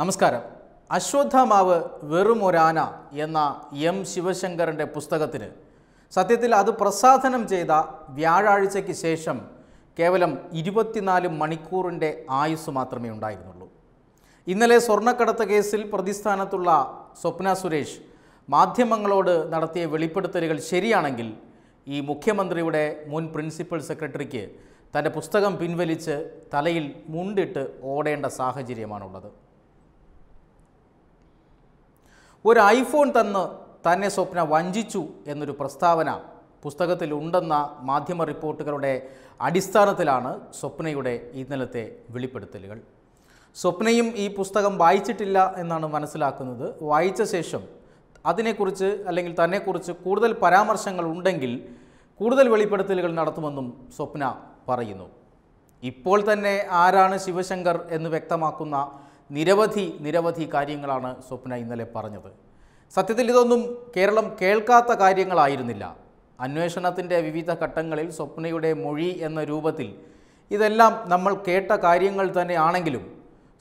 നമസ്കാരം അശ്വത്ഥമാവ് വെറും ഒരാന എന്ന എം ശിവശങ്കറിൻ്റെ പുസ്തകത്തിന് സത്യത്തിൽ അത് പ്രസാധനം ചെയ്ത വ്യാഴാഴ്ചയ്ക്ക് ശേഷം കേവലം ഇരുപത്തിനാല് മണിക്കൂറിൻ്റെ ആയുസ് മാത്രമേ ഉണ്ടായിരുന്നുള്ളൂ ഇന്നലെ സ്വർണ്ണക്കടത്ത് കേസിൽ പ്രതിസ്ഥാനത്തുള്ള സ്വപ്ന സുരേഷ് മാധ്യമങ്ങളോട് നടത്തിയ വെളിപ്പെടുത്തലുകൾ ശരിയാണെങ്കിൽ ഈ മുഖ്യമന്ത്രിയുടെ മുൻ പ്രിൻസിപ്പൽ സെക്രട്ടറിക്ക് തൻ്റെ പുസ്തകം പിൻവലിച്ച് തലയിൽ മുണ്ടിട്ട് ഓടേണ്ട സാഹചര്യമാണുള്ളത് ഒരു ഐഫോൺ തന്ന് തന്നെ സ്വപ്ന വഞ്ചിച്ചു എന്നൊരു പ്രസ്താവന പുസ്തകത്തിലുണ്ടെന്ന മാധ്യമ റിപ്പോർട്ടുകളുടെ അടിസ്ഥാനത്തിലാണ് സ്വപ്നയുടെ ഇന്നലത്തെ വെളിപ്പെടുത്തലുകൾ സ്വപ്നയും ഈ പുസ്തകം വായിച്ചിട്ടില്ല എന്നാണ് മനസ്സിലാക്കുന്നത് വായിച്ച ശേഷം അതിനെക്കുറിച്ച് അല്ലെങ്കിൽ തന്നെക്കുറിച്ച് കൂടുതൽ പരാമർശങ്ങൾ ഉണ്ടെങ്കിൽ കൂടുതൽ വെളിപ്പെടുത്തലുകൾ നടത്തുമെന്നും സ്വപ്ന പറയുന്നു ഇപ്പോൾ തന്നെ ആരാണ് ശിവശങ്കർ എന്ന് വ്യക്തമാക്കുന്ന നിരവധി നിരവധി കാര്യങ്ങളാണ് സ്വപ്ന ഇന്നലെ പറഞ്ഞത് സത്യത്തിൽ ഇതൊന്നും കേരളം കേൾക്കാത്ത കാര്യങ്ങളായിരുന്നില്ല അന്വേഷണത്തിൻ്റെ വിവിധ ഘട്ടങ്ങളിൽ സ്വപ്നയുടെ മൊഴി എന്ന രൂപത്തിൽ ഇതെല്ലാം നമ്മൾ കേട്ട കാര്യങ്ങൾ തന്നെയാണെങ്കിലും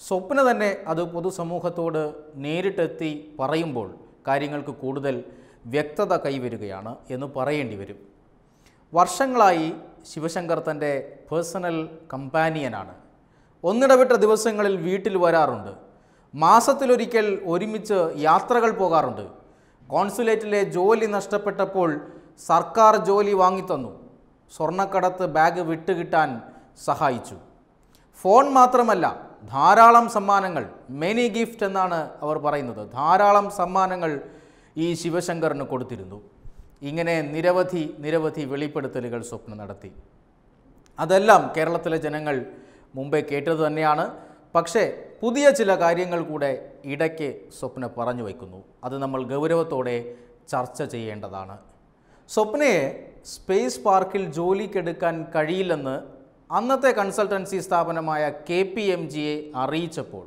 സ്വപ്ന തന്നെ അത് പൊതുസമൂഹത്തോട് നേരിട്ടെത്തി പറയുമ്പോൾ കാര്യങ്ങൾക്ക് കൂടുതൽ വ്യക്തത കൈവരുകയാണ് എന്ന് പറയേണ്ടി വരും വർഷങ്ങളായി ശിവശങ്കർ തൻ്റെ പേഴ്സണൽ കമ്പാനിയനാണ് ഒന്നിടവിട്ട ദിവസങ്ങളിൽ വീട്ടിൽ വരാറുണ്ട് മാസത്തിലൊരിക്കൽ ഒരുമിച്ച് യാത്രകൾ പോകാറുണ്ട് കോൺസുലേറ്റിലെ ജോലി നഷ്ടപ്പെട്ടപ്പോൾ സർക്കാർ ജോലി വാങ്ങിത്തന്നു സ്വർണ്ണക്കടത്ത് ബാഗ് വിട്ടുകിട്ടാൻ സഹായിച്ചു ഫോൺ മാത്രമല്ല ധാരാളം സമ്മാനങ്ങൾ മെനി ഗിഫ്റ്റ് എന്നാണ് അവർ പറയുന്നത് ധാരാളം സമ്മാനങ്ങൾ ഈ ശിവശങ്കറിന് കൊടുത്തിരുന്നു ഇങ്ങനെ നിരവധി നിരവധി വെളിപ്പെടുത്തലുകൾ സ്വപ്നം നടത്തി അതെല്ലാം കേരളത്തിലെ ജനങ്ങൾ മുമ്പേ കേട്ടത് തന്നെയാണ് പക്ഷേ പുതിയ ചില കാര്യങ്ങൾ കൂടെ ഇടയ്ക്ക് സ്വപ്ന പറഞ്ഞു വയ്ക്കുന്നു അത് നമ്മൾ ഗൗരവത്തോടെ ചർച്ച ചെയ്യേണ്ടതാണ് സ്വപ്നയെ സ്പേസ് പാർക്കിൽ ജോലിക്കെടുക്കാൻ കഴിയില്ലെന്ന് അന്നത്തെ കൺസൾട്ടൻസി സ്ഥാപനമായ കെ പി എം ജിയെ അറിയിച്ചപ്പോൾ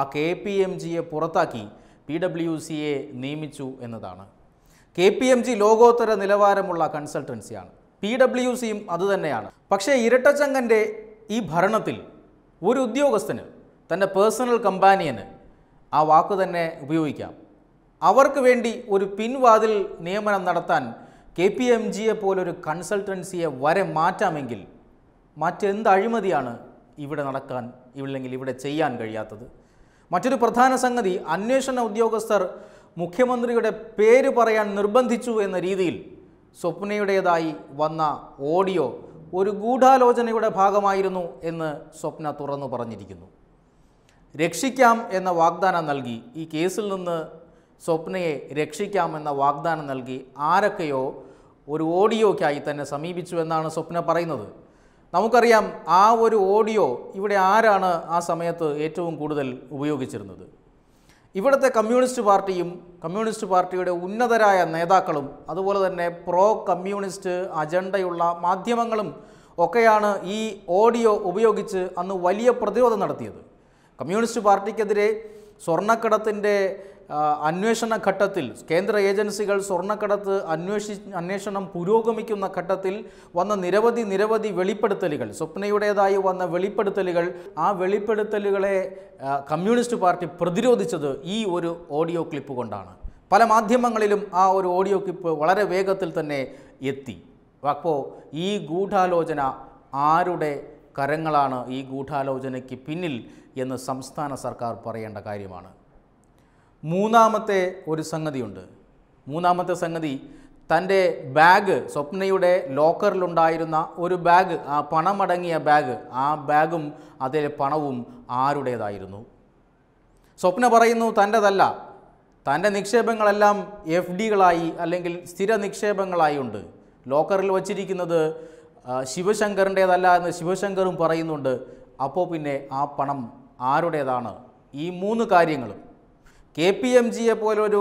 ആ കെ പി എം ജിയെ പുറത്താക്കി പി ഡബ്ല്യു സിയെ നിയമിച്ചു എന്നതാണ് കെ പി എം ജി ലോകോത്തര നിലവാരമുള്ള കൺസൾട്ടൻസിയാണ് പി ഡബ്ല്യു സിയും അതുതന്നെയാണ് പക്ഷേ ഇരട്ടച്ചങ്ങൻ്റെ ഈ ഭരണത്തിൽ ഒരു ഉദ്യോഗസ്ഥന് തൻ്റെ പേഴ്സണൽ കമ്പാനിയന് ആ വാക്ക് തന്നെ ഉപയോഗിക്കാം അവർക്ക് വേണ്ടി ഒരു പിൻവാതിൽ നിയമനം നടത്താൻ കെ പി എം ജിയെ പോലൊരു കൺസൾട്ടൻസിയെ വരെ മാറ്റാമെങ്കിൽ മറ്റെന്ത് അഴിമതിയാണ് ഇവിടെ നടക്കാൻ ഇവിടെങ്കിൽ ഇവിടെ ചെയ്യാൻ കഴിയാത്തത് മറ്റൊരു പ്രധാന സംഗതി അന്വേഷണ ഉദ്യോഗസ്ഥർ മുഖ്യമന്ത്രിയുടെ പേര് പറയാൻ നിർബന്ധിച്ചു എന്ന രീതിയിൽ സ്വപ്നയുടേതായി വന്ന ഓഡിയോ ഒരു ഗൂഢാലോചനയുടെ ഭാഗമായിരുന്നു എന്ന് സ്വപ്ന തുറന്നു പറഞ്ഞിരിക്കുന്നു രക്ഷിക്കാം എന്ന വാഗ്ദാനം നൽകി ഈ കേസിൽ നിന്ന് സ്വപ്നയെ രക്ഷിക്കാമെന്ന വാഗ്ദാനം നൽകി ആരൊക്കെയോ ഒരു ഓഡിയോയ്ക്കായി തന്നെ സമീപിച്ചു എന്നാണ് സ്വപ്ന പറയുന്നത് നമുക്കറിയാം ആ ഒരു ഓഡിയോ ഇവിടെ ആരാണ് ആ സമയത്ത് ഏറ്റവും കൂടുതൽ ഉപയോഗിച്ചിരുന്നത് ഇവിടുത്തെ കമ്മ്യൂണിസ്റ്റ് പാർട്ടിയും കമ്മ്യൂണിസ്റ്റ് പാർട്ടിയുടെ ഉന്നതരായ നേതാക്കളും അതുപോലെ തന്നെ പ്രോ കമ്മ്യൂണിസ്റ്റ് അജണ്ടയുള്ള മാധ്യമങ്ങളും ഒക്കെയാണ് ഈ ഓഡിയോ ഉപയോഗിച്ച് അന്ന് വലിയ പ്രതിരോധം നടത്തിയത് കമ്മ്യൂണിസ്റ്റ് പാർട്ടിക്കെതിരെ സ്വർണ്ണക്കടത്തിൻ്റെ അന്വേഷണ ഘട്ടത്തിൽ കേന്ദ്ര ഏജൻസികൾ സ്വർണ്ണക്കടത്ത് അന്വേഷി അന്വേഷണം പുരോഗമിക്കുന്ന ഘട്ടത്തിൽ വന്ന നിരവധി നിരവധി വെളിപ്പെടുത്തലുകൾ സ്വപ്നയുടേതായി വന്ന വെളിപ്പെടുത്തലുകൾ ആ വെളിപ്പെടുത്തലുകളെ കമ്മ്യൂണിസ്റ്റ് പാർട്ടി പ്രതിരോധിച്ചത് ഈ ഒരു ഓഡിയോ ക്ലിപ്പ് കൊണ്ടാണ് പല മാധ്യമങ്ങളിലും ആ ഒരു ഓഡിയോ ക്ലിപ്പ് വളരെ വേഗത്തിൽ തന്നെ എത്തി അപ്പോൾ ഈ ഗൂഢാലോചന ആരുടെ കരങ്ങളാണ് ഈ ഗൂഢാലോചനയ്ക്ക് പിന്നിൽ എന്ന് സംസ്ഥാന സർക്കാർ പറയേണ്ട കാര്യമാണ് മൂന്നാമത്തെ ഒരു സംഗതിയുണ്ട് മൂന്നാമത്തെ സംഗതി തൻ്റെ ബാഗ് സ്വപ്നയുടെ ലോക്കറിലുണ്ടായിരുന്ന ഒരു ബാഗ് ആ പണമടങ്ങിയ ബാഗ് ആ ബാഗും അതിലെ പണവും ആരുടേതായിരുന്നു സ്വപ്ന പറയുന്നു തൻ്റെതല്ല തൻ്റെ നിക്ഷേപങ്ങളെല്ലാം എഫ് ഡികളായി അല്ലെങ്കിൽ സ്ഥിര നിക്ഷേപങ്ങളായി ഉണ്ട് ലോക്കറിൽ വച്ചിരിക്കുന്നത് ശിവശങ്കറിൻ്റേതല്ല എന്ന് ശിവശങ്കറും പറയുന്നുണ്ട് അപ്പോൾ പിന്നെ ആ പണം ആരുടേതാണ് ഈ മൂന്ന് കാര്യങ്ങളും കെ പി എം ജിയെ പോലൊരു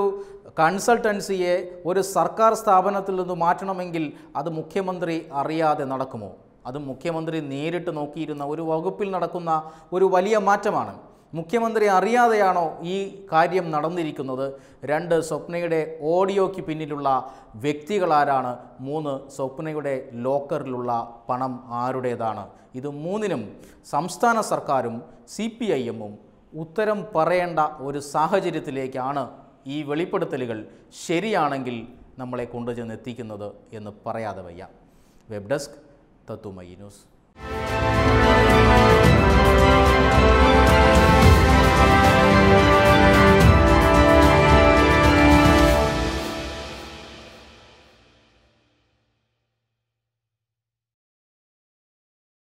കൺസൾട്ടൻസിയെ ഒരു സർക്കാർ സ്ഥാപനത്തിൽ നിന്ന് മാറ്റണമെങ്കിൽ അത് മുഖ്യമന്ത്രി അറിയാതെ നടക്കുമോ അത് മുഖ്യമന്ത്രി നേരിട്ട് നോക്കിയിരുന്ന ഒരു വകുപ്പിൽ നടക്കുന്ന ഒരു വലിയ മാറ്റമാണ് മുഖ്യമന്ത്രി അറിയാതെയാണോ ഈ കാര്യം നടന്നിരിക്കുന്നത് രണ്ട് സ്വപ്നയുടെ ഓഡിയോയ്ക്ക് പിന്നിലുള്ള വ്യക്തികളാരാണ് മൂന്ന് സ്വപ്നയുടെ ലോക്കറിലുള്ള പണം ആരുടേതാണ് ഇത് മൂന്നിനും സംസ്ഥാന സർക്കാരും സി പി ഐ എമ്മും ഉത്തരം പറയേണ്ട ഒരു സാഹചര്യത്തിലേക്കാണ് ഈ വെളിപ്പെടുത്തലുകൾ ശരിയാണെങ്കിൽ നമ്മളെ കൊണ്ടുചെന്ന് എത്തിക്കുന്നത് എന്ന് പറയാതെ വയ്യ വെബ് ഡെസ്ക് തത്തുമൈ ന്യൂസ്